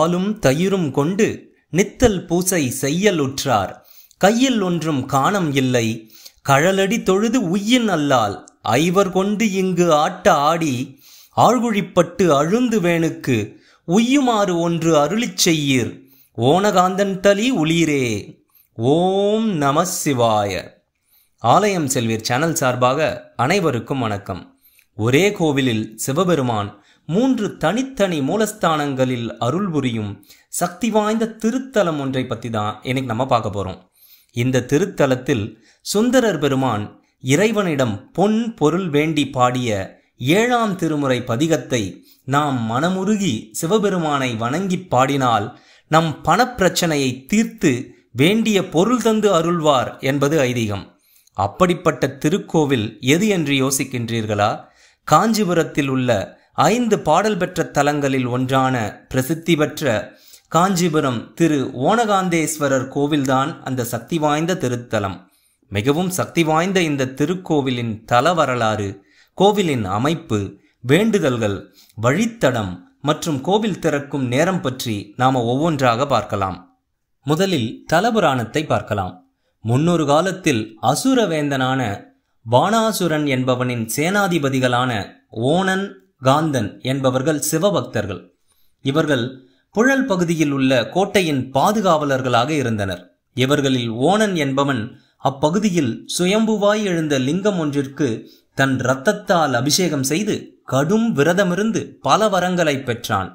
பாலும் தயிரும் கொண்டு நித்தல் பூசை செய்யலுற்றார் கையில் ஒன்றும் காணம் இல்லை கழலடி தொழுது உய்யின் அல்லால் ஐவர் கொண்டு இங்கு ஆட்ட ஆடி ஆழ்குழிப்பட்டு அழுந்து வேணுக்கு உய்யுமாறு ஒன்று அருளிச் செய்யீர் ஓனகாந்தன் தலி உளீரே ஓம் நம சிவாய ஆலயம் செல்வீர் சேனல் சார்பாக அனைவருக்கும் வணக்கம் ஒரே கோவிலில் சிவபெருமான் மூன்று தனித்தனி மூலஸ்தானங்களில் அருள் புரியும் சக்தி வாய்ந்த திருத்தலம் ஒன்றை பற்றி தான் இன்னைக்கு நம்ம பார்க்க போகிறோம் இந்த திருத்தலத்தில் சுந்தரர் பெருமான் இறைவனிடம் பொன் பொருள் வேண்டி பாடிய ஏழாம் திருமுறை பதிகத்தை நாம் மனமுருகி சிவபெருமானை வணங்கி பாடினால் நம் பணப்பிரச்சனையை தீர்த்து வேண்டிய பொருள் தந்து அருள்வார் என்பது ஐதீகம் அப்படிப்பட்ட திருக்கோவில் எது என்று யோசிக்கின்றீர்களா காஞ்சிபுரத்தில் உள்ள ஐந்து பாடல் பெற்ற தலங்களில் ஒன்றான பிரசித்தி பெற்ற காஞ்சிபுரம் திரு ஓனகாந்தேஸ்வரர் கோவில்தான் அந்த சக்தி வாய்ந்த திருத்தலம் மிகவும் சக்தி வாய்ந்த இந்த திருக்கோவிலின் தல வரலாறு கோவிலின் அமைப்பு வேண்டுதல்கள் வழித்தடம் மற்றும் கோவில் திறக்கும் நேரம் பற்றி நாம ஒவ்வொன்றாக பார்க்கலாம் முதலில் தலபுராணத்தை பார்க்கலாம் முன்னொரு காலத்தில் அசுரவேந்தனான வானாசுரன் என்பவனின் சேனாதிபதிகளான ஓணன் காந்தன் என்பவர்கள் சிவபக்தர்கள் இவர்கள் புழல் பகுதியில் உள்ள கோட்டையின் பாதுகாவலர்களாக இருந்தனர் இவர்களில் ஓணன் என்பவன் அப்பகுதியில் சுயம்புவாய் எழுந்த லிங்கம் ஒன்றிற்கு தன் இரத்தத்தால் அபிஷேகம் செய்து கடும் விரதமிருந்து பல வரங்களை பெற்றான்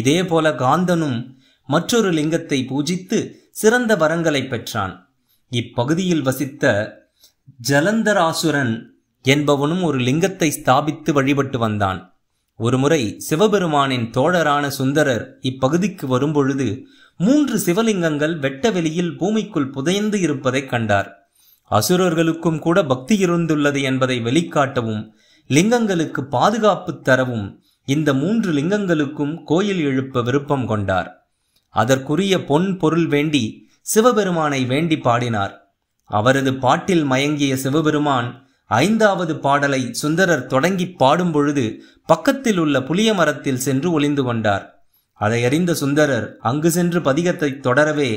இதே போல காந்தனும் மற்றொரு லிங்கத்தை பூஜித்து சிறந்த வரங்களை பெற்றான் இப்பகுதியில் வசித்த ஜலந்தராசுரன் என்பவனும் ஒரு லிங்கத்தை ஸ்தாபித்து வழிபட்டு வந்தான் ஒருமுறை சிவபெருமானின் தோழரான சுந்தரர் இப்பகுதிக்கு வரும்பொழுது மூன்று சிவலிங்கங்கள் வெட்டவெளியில் பூமிக்குள் புதைந்து இருப்பதைக் கண்டார் அசுரர்களுக்கும் கூட பக்தி இருந்துள்ளது என்பதை வெளிக்காட்டவும் லிங்கங்களுக்கு பாதுகாப்பு தரவும் இந்த மூன்று லிங்கங்களுக்கும் கோயில் எழுப்ப விருப்பம் கொண்டார் அதற்குரிய பொன் பொருள் வேண்டி சிவபெருமானை வேண்டி பாடினார் அவரது பாட்டில் மயங்கிய சிவபெருமான் ஐந்தாவது பாடலை சுந்தரர் தொடங்கி பாடும் பொழுது பக்கத்தில் உள்ள புளிய மரத்தில் சென்று ஒளிந்து கொண்டார் அதை அறிந்த சுந்தரர் அங்கு சென்று பதிகத்தை தொடரவே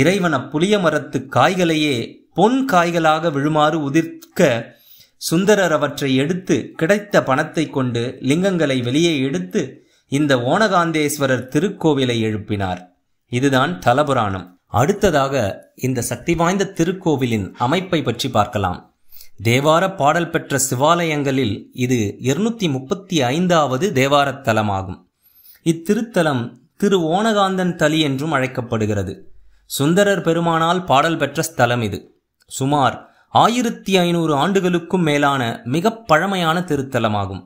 இறைவன புளிய மரத்து காய்களையே பொன் காய்களாக விழுமாறு உதிர்க்க சுந்தரர் அவற்றை எடுத்து கிடைத்த பணத்தை கொண்டு லிங்கங்களை வெளியே எடுத்து இந்த ஓனகாந்தேஸ்வரர் திருக்கோவிலை எழுப்பினார் இதுதான் தலபுராணம் அடுத்ததாக இந்த சக்தி வாய்ந்த திருக்கோவிலின் அமைப்பை பற்றி பார்க்கலாம் தேவார பாடல் பெற்ற சிவாலயங்களில் இது இருநூத்தி முப்பத்தி ஐந்தாவது தேவாரத் தலமாகும் இத்திருத்தலம் திரு ஓனகாந்தன் தலி என்றும் அழைக்கப்படுகிறது சுந்தரர் பெருமானால் பாடல் பெற்ற ஸ்தலம் இது சுமார் ஆயிரத்தி ஐநூறு ஆண்டுகளுக்கும் மேலான மிக பழமையான திருத்தலமாகும்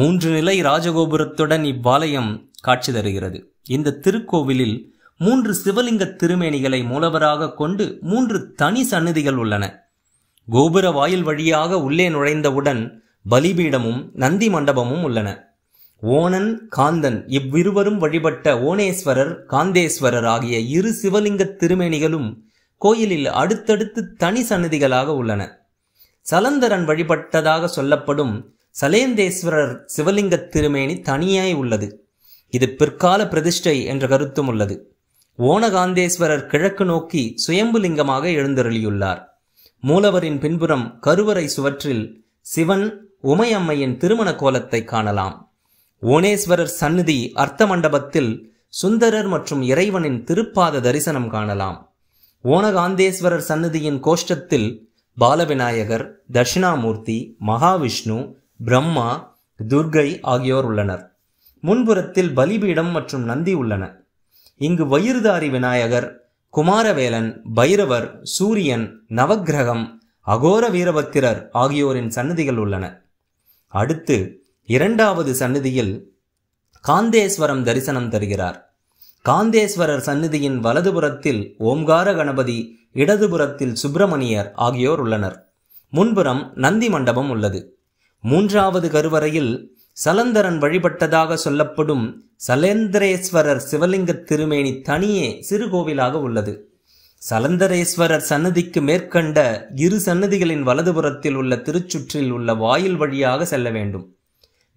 மூன்று நிலை ராஜகோபுரத்துடன் இவ்வாலயம் காட்சி தருகிறது இந்த திருக்கோவிலில் மூன்று சிவலிங்க திருமேனிகளை மூலவராக கொண்டு மூன்று தனி சன்னதிகள் உள்ளன கோபுர வாயில் வழியாக உள்ளே நுழைந்தவுடன் பலிபீடமும் நந்தி மண்டபமும் உள்ளன ஓணன் காந்தன் இவ்விருவரும் வழிபட்ட ஓனேஸ்வரர் காந்தேஸ்வரர் ஆகிய இரு சிவலிங்க திருமேனிகளும் கோயிலில் அடுத்தடுத்து தனி சன்னதிகளாக உள்ளன சலந்தரன் வழிபட்டதாக சொல்லப்படும் சலேந்தேஸ்வரர் சிவலிங்க திருமேனி தனியாய் உள்ளது இது பிற்கால பிரதிஷ்டை என்ற கருத்தும் உள்ளது ஓனகாந்தேஸ்வரர் கிழக்கு நோக்கி சுயம்புலிங்கமாக எழுந்தருளியுள்ளார் மூலவரின் பின்புறம் கருவறை சுவற்றில் சிவன் உமையம்மையின் திருமண கோலத்தை காணலாம் ஓனேஸ்வரர் சந்நிதி அர்த்த மண்டபத்தில் சுந்தரர் மற்றும் இறைவனின் திருப்பாத தரிசனம் காணலாம் ஓனகாந்தேஸ்வரர் சந்நிதியின் கோஷ்டத்தில் பாலவிநாயகர் தட்சிணாமூர்த்தி மகாவிஷ்ணு பிரம்மா துர்கை ஆகியோர் உள்ளனர் முன்புறத்தில் பலிபீடம் மற்றும் நந்தி உள்ளன இங்கு வயிறுதாரி விநாயகர் குமாரவேலன் பைரவர் சூரியன் நவக்கிரகம் அகோர வீரபத்திரர் ஆகியோரின் சன்னதிகள் உள்ளன அடுத்து இரண்டாவது சன்னதியில் காந்தேஸ்வரம் தரிசனம் தருகிறார் காந்தேஸ்வரர் சந்நிதியின் வலதுபுறத்தில் ஓம்கார கணபதி இடதுபுறத்தில் சுப்பிரமணியர் ஆகியோர் உள்ளனர் முன்புறம் நந்தி மண்டபம் உள்ளது மூன்றாவது கருவறையில் சலந்தரன் வழிபட்டதாக சொல்லப்படும் சலேந்திரேஸ்வரர் சிவலிங்க திருமேனி தனியே சிறு கோவிலாக உள்ளது சலந்தரேஸ்வரர் சன்னதிக்கு மேற்கண்ட இரு சன்னதிகளின் வலதுபுறத்தில் உள்ள திருச்சுற்றில் உள்ள வாயில் வழியாக செல்ல வேண்டும்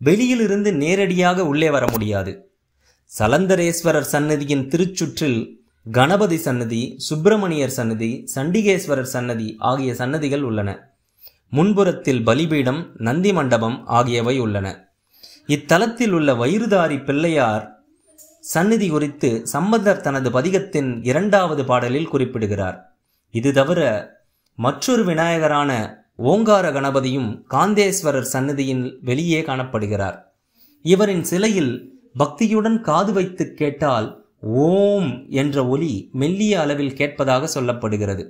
வெளியிலிருந்து நேரடியாக உள்ளே வர முடியாது சலந்தரேஸ்வரர் சன்னதியின் திருச்சுற்றில் கணபதி சன்னதி சுப்பிரமணியர் சன்னதி சண்டிகேஸ்வரர் சன்னதி ஆகிய சன்னதிகள் உள்ளன முன்புறத்தில் பலிபீடம் நந்தி மண்டபம் ஆகியவை உள்ளன இத்தலத்தில் உள்ள வயிறுதாரி பிள்ளையார் சந்நிதி குறித்து சம்பந்தர் தனது பதிகத்தின் இரண்டாவது பாடலில் குறிப்பிடுகிறார் இது தவிர மற்றொரு விநாயகரான ஓங்கார கணபதியும் காந்தேஸ்வரர் சன்னதியின் வெளியே காணப்படுகிறார் இவரின் சிலையில் பக்தியுடன் காது வைத்து கேட்டால் ஓம் என்ற ஒலி மெல்லிய அளவில் கேட்பதாக சொல்லப்படுகிறது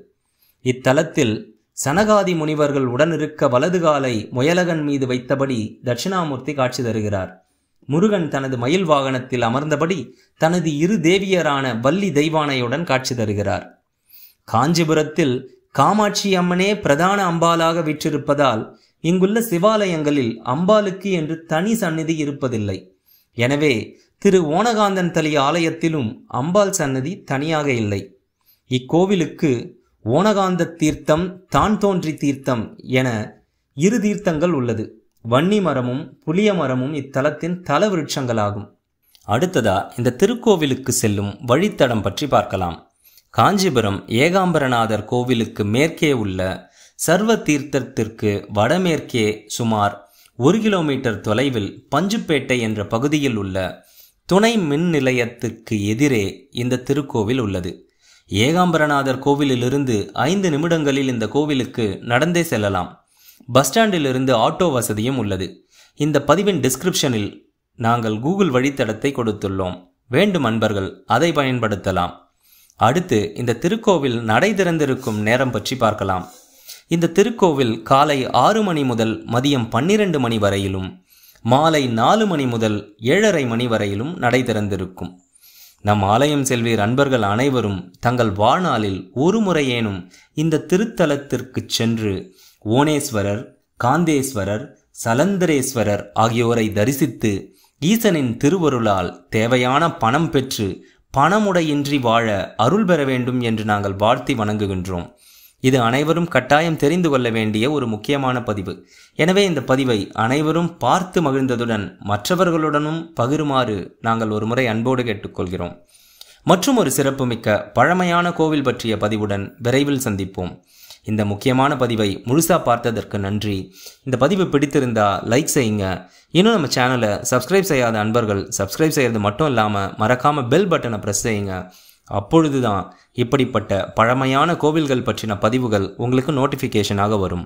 இத்தலத்தில் சனகாதி முனிவர்கள் உடனிருக்க வலது காலை முயலகன் மீது வைத்தபடி தட்சிணாமூர்த்தி காட்சி தருகிறார் முருகன் தனது மயில் வாகனத்தில் அமர்ந்தபடி தனது இரு தேவியரான வள்ளி தெய்வானையுடன் காட்சி தருகிறார் காஞ்சிபுரத்தில் காமாட்சி அம்மனே பிரதான அம்பாலாக விற்றிருப்பதால் இங்குள்ள சிவாலயங்களில் அம்பாளுக்கு என்று தனி சந்நிதி இருப்பதில்லை எனவே திரு ஓனகாந்தன் தலி ஆலயத்திலும் அம்பாள் சன்னதி தனியாக இல்லை இக்கோவிலுக்கு ஓனகாந்த தீர்த்தம் தான் தோன்றி தீர்த்தம் என இரு தீர்த்தங்கள் உள்ளது வன்னி மரமும் புளிய மரமும் இத்தலத்தின் தல விருட்சங்களாகும் அடுத்ததா இந்த திருக்கோவிலுக்கு செல்லும் வழித்தடம் பற்றி பார்க்கலாம் காஞ்சிபுரம் ஏகாம்பரநாதர் கோவிலுக்கு மேற்கே உள்ள சர்வ தீர்த்தத்திற்கு வடமேற்கே சுமார் ஒரு கிலோமீட்டர் தொலைவில் பஞ்சுப்பேட்டை என்ற பகுதியில் உள்ள துணை மின் நிலையத்திற்கு எதிரே இந்த திருக்கோவில் உள்ளது ஏகாம்பரநாதர் கோவிலிலிருந்து ஐந்து நிமிடங்களில் இந்த கோவிலுக்கு நடந்தே செல்லலாம் பஸ் ஸ்டாண்டிலிருந்து ஆட்டோ வசதியும் உள்ளது இந்த பதிவின் டிஸ்கிரிப்ஷனில் நாங்கள் கூகுள் வழித்தடத்தை கொடுத்துள்ளோம் வேண்டும் அன்பர்கள் அதை பயன்படுத்தலாம் அடுத்து இந்த திருக்கோவில் நடை திறந்திருக்கும் நேரம் பற்றி பார்க்கலாம் இந்த திருக்கோவில் காலை ஆறு மணி முதல் மதியம் பன்னிரண்டு மணி வரையிலும் மாலை நாலு மணி முதல் ஏழரை மணி வரையிலும் நடை திறந்திருக்கும் நம் ஆலயம் செல்வீர் அன்பர்கள் அனைவரும் தங்கள் வாழ்நாளில் ஒரு முறையேனும் இந்த திருத்தலத்திற்கு சென்று ஓனேஸ்வரர் காந்தேஸ்வரர் சலந்தரேஸ்வரர் ஆகியோரை தரிசித்து ஈசனின் திருவருளால் தேவையான பணம் பெற்று பணமுடையின்றி வாழ அருள் பெற வேண்டும் என்று நாங்கள் வாழ்த்தி வணங்குகின்றோம் இது அனைவரும் கட்டாயம் தெரிந்து கொள்ள வேண்டிய ஒரு முக்கியமான பதிவு எனவே இந்த பதிவை அனைவரும் பார்த்து மகிழ்ந்ததுடன் மற்றவர்களுடனும் பகிருமாறு நாங்கள் ஒருமுறை அன்போடு கேட்டுக்கொள்கிறோம் மற்றும் ஒரு சிறப்புமிக்க பழமையான கோவில் பற்றிய பதிவுடன் விரைவில் சந்திப்போம் இந்த முக்கியமான பதிவை முழுசாக பார்த்ததற்கு நன்றி இந்த பதிவு பிடித்திருந்தா லைக் செய்யுங்க இன்னும் நம்ம சேனலை சப்ஸ்கிரைப் செய்யாத அன்பர்கள் சப்ஸ்கிரைப் செய்கிறது மட்டும் இல்லாமல் மறக்காமல் பெல் பட்டனை ப்ரெஸ் செய்யுங்க அப்பொழுதுதான் இப்படிப்பட்ட பழமையான கோவில்கள் பற்றின பதிவுகள் உங்களுக்கு நோட்டிஃபிகேஷனாக வரும்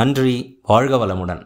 நன்றி வாழ்க வளமுடன்